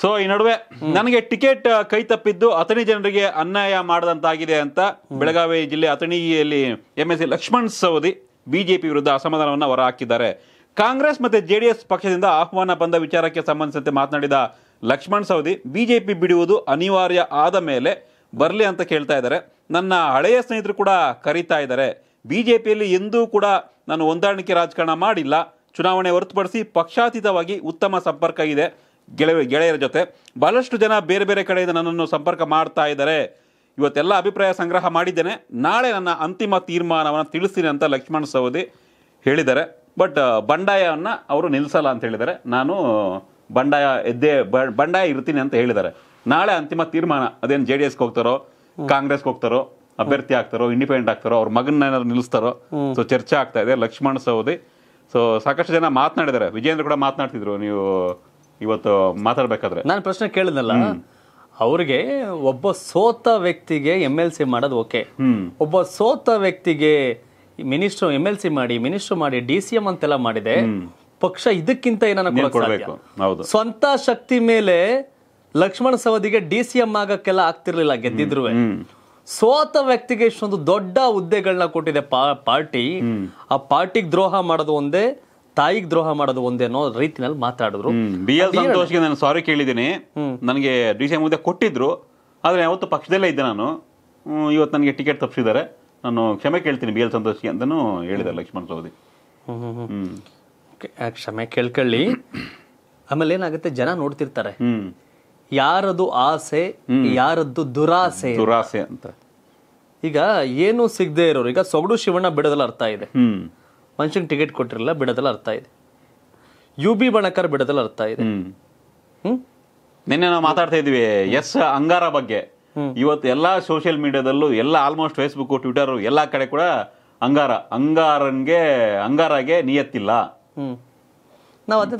so ಈ ನಡುವೆ ನನಗೆ ಟಿಕೆಟ್ ಕೈ ತಪ್ಪಿದ್ದು ಅಥಣಿ ಜನರಿಗೆ ಅನ್ಯಾಯ ಮಾಡದಂತಾಗಿದೆ ಅಂತ ಬೆಳಗಾವಿ ಜಿಲ್ಲೆ ಅಥಣಿಯಲ್ಲಿ M S C Laxman Savadi BJP ವಿರುದ್ಧ ಅಸಮಾಧಾನವನ್ನು ಹೊರಹಾಕಿದ್ದಾರೆ ಕಾಂಗ್ರೆಸ್ ಮತ್ತು ಜೆಡಿಎಸ್ ಪಕ್ಷದಿಂದ ಆಹ್ವಾನ ಬಂದ ವಿಚಾರಕ್ಕೆ ಸಂಬಂಧಿಸಿದಂತೆ ಮಾತನಾಡಿದ ಲಕ್ಷ್ಮಣ್ ಸವದಿ ಬಿಜೆಪಿ ಬಿಡುವುದು ಅನಿವಾರ್ಯ ಆದ ಮೇಲೆ ಬರಲಿ ಅಂತ ಕೇಳ್ತಾ ಇದ್ದಾರೆ ನನ್ನ ಹಳೆಯ ಸ್ನೇಹಿತರು ಕೂಡ ಕರೀತಾ ಇದ್ದಾರೆ ಬಿಜೆಪಿಯಲ್ಲಿ ಎಂದೂ ಕೂಡ ನಾನು ಹೊಂದಾಣಿಕೆ ರಾಜಕಾರಣ ಮಾಡಿಲ್ಲ ಚುನಾವಣೆ ಹೊರತುಪಡಿಸಿ ಪಕ್ಷಾತೀತವಾಗಿ ಉತ್ತಮ ಸಂಪರ್ಕ ಇದೆ ಗೆಳೆಯ ಗೆಳೆಯರ ಜೊತೆ ಬಹಳಷ್ಟು ಜನ ಬೇರೆ ಬೇರೆ ಕಡೆಯಿಂದ ನನ್ನನ್ನು ಸಂಪರ್ಕ ಮಾಡ್ತಾ ಇದ್ದಾರೆ ಇವತ್ತೆಲ್ಲ ಅಭಿಪ್ರಾಯ ಸಂಗ್ರಹ ಮಾಡಿದ್ದೇನೆ ನಾಳೆ ನನ್ನ ಅಂತಿಮ ತೀರ್ಮಾನವನ್ನು ತಿಳಿಸ್ತೀನಿ ಅಂತ ಲಕ್ಷ್ಮಣ ಸವದಿ ಹೇಳಿದ್ದಾರೆ ಬಟ್ ಬಂಡಾಯವನ್ನು ಅವರು ನಿಲ್ಲಿಸಲ್ಲ ಅಂತ ಹೇಳಿದ್ದಾರೆ ನಾನು ಬಂಡಾಯ ಎದ್ದೇ ಬಂಡಾಯ ಇರ್ತೀನಿ ಅಂತ ಹೇಳಿದ್ದಾರೆ ನಾಳೆ ಅಂತಿಮ ತೀರ್ಮಾನ ಅದೇನು ಜೆ ಡಿ ಎಸ್ಗೆ ಹೋಗ್ತಾರೋ ಕಾಂಗ್ರೆಸ್ಗೆ ಹೋಗ್ತಾರೋ ಅಭ್ಯರ್ಥಿ ಆಗ್ತಾರೋ ಇಂಡಿಪೆಂಡೆಂಟ್ ಆಗ್ತಾರೋ ಅವ್ರ ಮಗನ ಏನಾದ್ರು ನಿಲ್ಲಿಸ್ತಾರೋ ಸೊ ಚರ್ಚೆ ಆಗ್ತಾ ಇದೆ ಲಕ್ಷ್ಮಣ್ ಸವದಿ ಸೊ ಸಾಕಷ್ಟು ಜನ ಮಾತನಾಡಿದ್ದಾರೆ ವಿಜೇಂದ್ರ ಕೂಡ ಮಾತನಾಡ್ತಿದ್ರು ನೀವು ಇವತ್ತು ಮಾತಾಡ್ಬೇಕಾದ್ರೆ ನಾನು ಪ್ರಶ್ನೆ ಕೇಳಿದ್ನಲ್ಲ ಅವ್ರಿಗೆ ಒಬ್ಬ ಸೋತ ವ್ಯಕ್ತಿಗೆ ಎಮ್ ಎಲ್ ಸಿ ಮಾಡೋದು ಓಕೆ ಒಬ್ಬ ಸೋತ ವ್ಯಕ್ತಿಗೆ ಮಿನಿಸ್ಟ್ರು ಎಮ್ ಎಲ್ ಸಿ ಮಾಡಿ ಮಿನಿಸ್ಟರ್ ಮಾಡಿ ಡಿ ಸಿ ಎಂ ಅಂತೆಲ್ಲ ಮಾಡಿದೆ ಪಕ್ಷ ಇದಕ್ಕಿಂತ ಏನಾನ ಕೊಡಬೇಕು ಸ್ವಂತ ಶಕ್ತಿ ಮೇಲೆ ಲಕ್ಷ್ಮಣ ಸವದಿಗೆ ಡಿ ಸಿ ಎಂ ಆಗಕ್ಕೆಲ್ಲ ಆಗ್ತಿರ್ಲಿಲ್ಲ ಗೆದ್ದಿದ್ರು ಸೋತ ವ್ಯಕ್ತಿಗೆ ಇಷ್ಟೊಂದು ದೊಡ್ಡ ಹುದ್ದೆಗಳನ್ನ ಕೊಟ್ಟಿದೆ ಪಾರ್ಟಿ ಆ ಪಾರ್ಟಿಗೆ ದ್ರೋಹ ಮಾಡೋದು ಒಂದೇ ತಾಯಿಗೆ ದ್ರೋಹ ಮಾಡೋದು ಒಂದೇನೋ ರೀತಿನಲ್ಲಿ ಮಾತಾಡಿದ್ರು ಬಿ ಎಲ್ ಸಂತೋಷ್ಗೆ ನಾನು ಸಾರಿ ಕೇಳಿದ್ದೀನಿ ನನಗೆ ಡಿ ಸಿ ಮುದ್ದೆ ಕೊಟ್ಟಿದ್ರು ಆದರೆ ಯಾವತ್ತು ಪಕ್ಷದಲ್ಲೇ ಇದ್ದೆ ನಾನು ಇವತ್ತು ನನಗೆ ಟಿಕೆಟ್ ತಪ್ಪಿಸಿದ್ದಾರೆ ನಾನು ಕ್ಷಮೆ ಕೇಳ್ತೀನಿ ಬಿ ಎಲ್ ಸಂತೋಷ್ಗೆ ಅಂತಲೂ ಹೇಳಿದ್ದಾರೆ ಲಕ್ಷ್ಮಣ್ ಸೌದಿ ಕ್ಷಮೆ ಕೇಳ್ಕೊಳ್ಳಿ ಆಮೇಲೆ ಏನಾಗುತ್ತೆ ಜನ ನೋಡ್ತಿರ್ತಾರೆ ಯಾರದು ಆಸೆ ಯಾರದ್ದು ದುರಾಸೆ ದುರಾಸೆ ಅಂತ ಈಗ ಏನು ಸಿಗದೆ ಇರೋರು ಈಗ ಸೊಗಡು ಶಿವಣ್ಣ ಬಿಡದಲ್ಲ ಅರ್ಥ ಇದೆ ಮನುಷ್ಯನ್ ಟಿಕೆಟ್ ಕೊಟ್ಟಿರಲ್ಲ ಬಿಡದಲ್ಲ ಅರ್ಥ ಇದೆ ಯು ಬಿ ಬಣಕರ್ ಬಿಡೋದಲ್ಲ ಅರ್ಥ ಇದೆ ನಿನ್ನೆ ನಾವು ಮಾತಾಡ್ತಾ ಇದ್ವಿ ಎಸ್ ಅಂಗಾರ ಬಗ್ಗೆ ಇವತ್ತು ಎಲ್ಲಾ ಸೋಷಿಯಲ್ ಮೀಡಿಯಾದಲ್ಲೂ ಎಲ್ಲ ಆಲ್ಮೋಸ್ಟ್ ಫೇಸ್ಬುಕ್ ಟ್ವಿಟರ್ ಎಲ್ಲಾ ಕಡೆ ಕೂಡ ಅಂಗಾರ ಅಂಗಾರನ್ಗೆ ಅಂಗಾರಗೆ ನಿಯತ್ತಿಲ್ಲ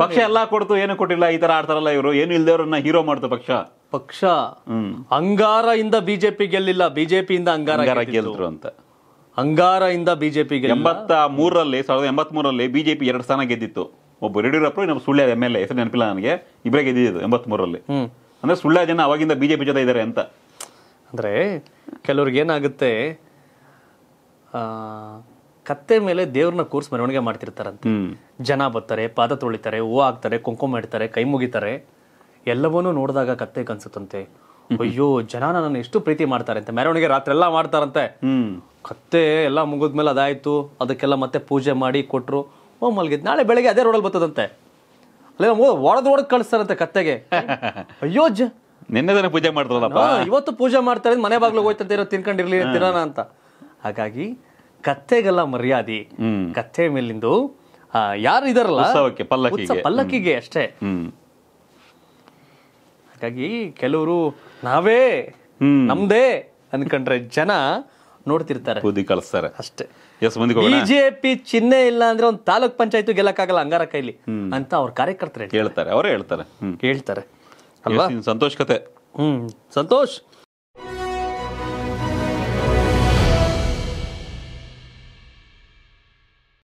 ಪಕ್ಷ ಎಲ್ಲ ಕೊಡ್ತು ಏನು ಕೊಟ್ಟಿಲ್ಲ ಈ ತರ ಆಡ್ತಾರಲ್ಲ ಇವರು ಏನು ಇಲ್ದೇವ್ರನ್ನ ಹೀರೋ ಮಾಡ್ತು ಪಕ್ಷ ಪಕ್ಷ ಅಂಗಾರ ಇಂದ ಬಿಜೆಪಿ ಗೆಲ್ಲಿಲ್ಲ ಬಿಜೆಪಿಯಿಂದ ಅಂಗಾರ ಗೆಲ್ತರು ಅಂತ ಅಂಗಾರದಿಂದ ಬಿಜೆಪಿಗೆ ಎಂಬತ್ತ ಮೂರಲ್ಲಿ ಸಾವಿರದ ಎಂಬತ್ತ್ ಮೂರಲ್ಲಿ ಬಿಜೆಪಿ ಎರಡು ಸ್ಥಾನ ಗೆದ್ದಿತ್ತು ಒಬ್ಬ ಯಡಿಯೂರಪ್ಪ ಇನ್ನೊಬ್ಬ ಸುಳ್ಳ್ಯ ಎಮ್ ಎಲ್ ಎ ಹೆಸರು ನೆನಪಿಲ್ಲ ನನಗೆ ಇಬ್ಬರೇ ಗೆದ್ದಿದ್ದು ಎಂಬತ್ತ್ ಹ್ಮ್ ಅಂದ್ರೆ ಸುಳ್ಳ ಜನ ಅವಾಗಿಂದ ಬಿಜೆಪಿ ಜೊತೆ ಇದ್ದಾರೆ ಅಂತ ಅಂದ್ರೆ ಕೆಲವ್ರಿಗೆ ಏನಾಗುತ್ತೆ ಕತ್ತೆ ಮೇಲೆ ದೇವ್ರನ್ನ ಕೋರ್ಸ್ ಮೆರವಣಿಗೆ ಮಾಡ್ತಿರ್ತಾರಂತೆ ಜನ ಬರ್ತಾರೆ ಪಾದ ತೊಳಿತಾರೆ ಹೂವು ಹಾಕ್ತಾರೆ ಕುಂಕುಮ ಇಡ್ತಾರೆ ಕೈ ಮುಗಿತಾರೆ ಎಲ್ಲವನ್ನೂ ನೋಡಿದಾಗ ಕತ್ತೆ ಕನ್ಸುತ್ತಂತೆ ಅಯ್ಯೋ ಜನ ನನ್ನ ಎಷ್ಟು ಪ್ರೀತಿ ಮಾಡ್ತಾರೆ ಅಂತ ಮೆರವಣಿಗೆ ರಾತ್ರಿ ಎಲ್ಲ ಮಾಡ್ತಾರಂತೆ ಕತ್ತೆ ಎಲ್ಲ ಮುಗಿದ್ಮೇಲೆ ಅದಾಯ್ತು ಅದಕ್ಕೆಲ್ಲ ಮತ್ತೆ ಪೂಜೆ ಮಾಡಿ ಕೊಟ್ಟರು ಓ ಮಲ್ಗಿದ್ ನಾಳೆ ಬೆಳಗ್ಗೆ ಅದೇ ರೋಡಲ್ಲಿ ಬರ್ತದಂತೆ ಅಲ್ಲ ಒಡೆದು ಒಡೆದು ಕಳಿಸ್ತಾರಂತೆ ಕತ್ತೆಗೆ ಅಯ್ಯೋ ಜ ನಿನ್ನೆ ಪೂಜೆ ಮಾಡ್ತಾರಲ್ಲಪ್ಪ ಇವತ್ತು ಪೂಜೆ ಮಾಡ್ತಾರೆ ಮನೆ ಬಾಗ್ಲು ಹೋಯ್ತಂತೆ ಇರೋ ತಿನ್ಕೊಂಡಿರ್ಲಿ ತಿನ್ನೋಣ ಅಂತ ಹಾಗಾಗಿ ಕತ್ತೆಗೆಲ್ಲ ಮರ್ಯಾದಿ ಕತ್ತೆ ಮೇಲಿಂದು ಯಾರು ಇದಾರಲ್ಲ ಪಲ್ಲಕ್ಕಿಗೆ ಅಷ್ಟೇ ಅದಕ್ಕಾಗಿ ಕೆಲವರು ನಾವೇ ನಮ್ದೇ ಅನ್ಕೊಂಡ್ರೆ ಜನ ನೋಡ್ತಿರ್ತಾರೆ ಬುದ್ಧಿ ಕಳಿಸ್ತಾರೆ ಅಷ್ಟೇ ಬಿಜೆಪಿ ಚಿಹ್ನೆ ಇಲ್ಲ ಅಂದ್ರೆ ಒಂದು ತಾಲೂಕ್ ಪಂಚಾಯತ್ ಗೆಲ್ಲಕ್ಕಾಗಲ್ಲ ಅಂಗಾರ ಕೈಲಿ ಅಂತ ಅವ್ರ ಕಾರ್ಯಕರ್ತರು ಹೇಳ್ತಾರೆ ಅವರೇ ಹೇಳ್ತಾರೆ ಹೇಳ್ತಾರೆ ಅಲ್ವಾ ಸಂತೋಷ್ ಕತೆ ಹ್ಮ್ ಸಂತೋಷ್